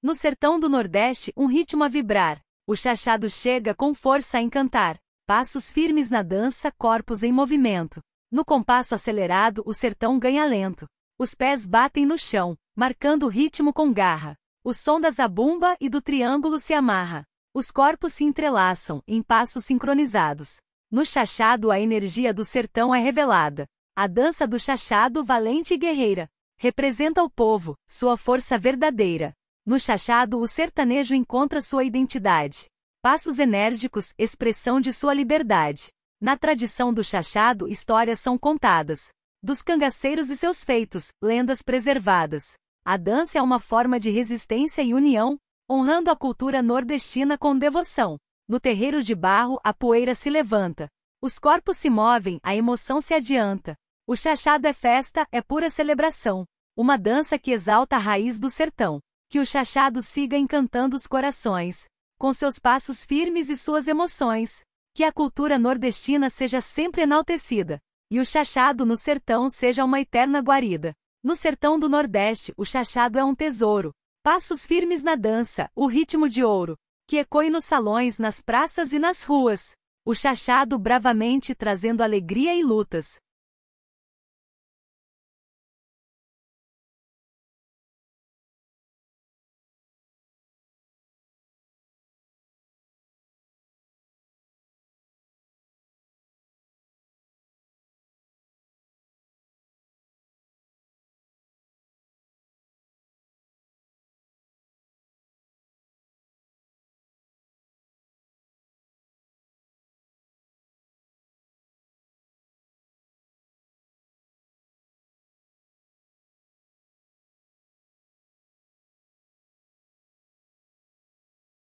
No sertão do Nordeste, um ritmo a vibrar. O chachado chega com força a encantar. Passos firmes na dança, corpos em movimento. No compasso acelerado, o sertão ganha lento. Os pés batem no chão, marcando o ritmo com garra. O som da zabumba e do triângulo se amarra. Os corpos se entrelaçam, em passos sincronizados. No chachado, a energia do sertão é revelada. A dança do chachado valente e guerreira representa o povo, sua força verdadeira. No chachado, o sertanejo encontra sua identidade. Passos enérgicos, expressão de sua liberdade. Na tradição do chachado, histórias são contadas. Dos cangaceiros e seus feitos, lendas preservadas. A dança é uma forma de resistência e união, honrando a cultura nordestina com devoção. No terreiro de barro, a poeira se levanta. Os corpos se movem, a emoção se adianta. O chachado é festa, é pura celebração. Uma dança que exalta a raiz do sertão. Que o chachado siga encantando os corações, com seus passos firmes e suas emoções. Que a cultura nordestina seja sempre enaltecida, e o chachado no sertão seja uma eterna guarida. No sertão do Nordeste, o chachado é um tesouro. Passos firmes na dança, o ritmo de ouro, que ecoe nos salões, nas praças e nas ruas. O chachado bravamente trazendo alegria e lutas.